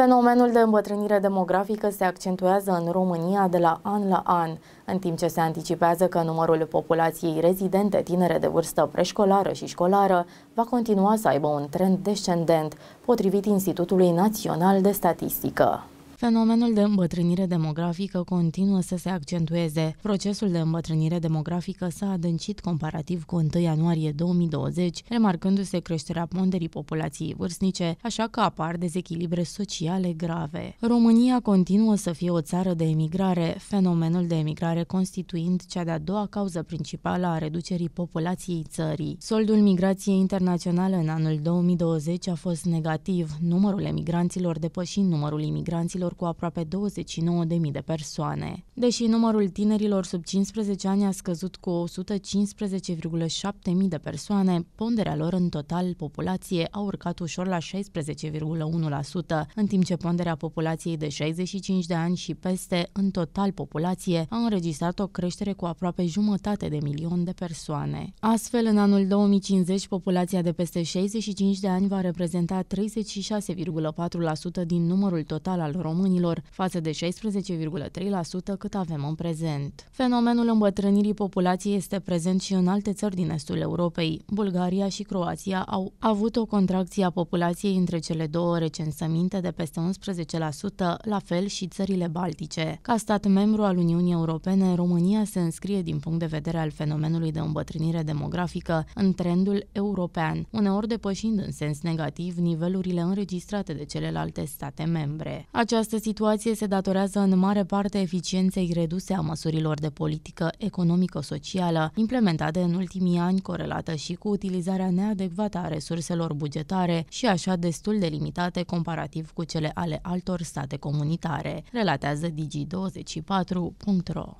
Fenomenul de îmbătrânire demografică se accentuează în România de la an la an, în timp ce se anticipează că numărul populației rezidente tinere de vârstă preșcolară și școlară va continua să aibă un trend descendent, potrivit Institutului Național de Statistică. Fenomenul de îmbătrânire demografică continuă să se accentueze. Procesul de îmbătrânire demografică s-a adâncit comparativ cu 1 ianuarie 2020, remarcându-se creșterea ponderii populației vârstnice, așa că apar dezechilibre sociale grave. România continuă să fie o țară de emigrare, fenomenul de emigrare constituind cea de-a doua cauză principală a reducerii populației țării. Soldul migrației internaționale în anul 2020 a fost negativ, numărul emigranților depășind numărul imigranților acestor cu aproape 29.000 de persoane. Deși numărul tinerilor sub 15 ani a scăzut cu 115,7 mii de persoane, ponderea lor în total populație a urcat ușor la 16,1%, în timp ce ponderea populației de 65 de ani și peste în total populație a înregistrat o creștere cu aproape jumătate de milion de persoane. Astfel, în anul 2050, populația de peste 65 de ani va reprezenta 36,4% din numărul total al românilor românilor față de 16,3% cât avem în prezent. Fenomenul îmbătrânirii populației este prezent și în alte țări din estul Europei. Bulgaria și Croația au avut o contracție a populației între cele două recensăminte de peste 11%, la fel și țările baltice. Ca stat membru al Uniunii Europene, România se înscrie din punct de vedere al fenomenului de îmbătrânire demografică în trendul european, uneori depășind în sens negativ nivelurile înregistrate de celelalte state membre. Această această situație se datorează în mare parte eficienței reduse a măsurilor de politică economico-socială implementate în ultimii ani, corelată și cu utilizarea neadecvată a resurselor bugetare și așa destul de limitate comparativ cu cele ale altor state comunitare, relatează digi24.ro.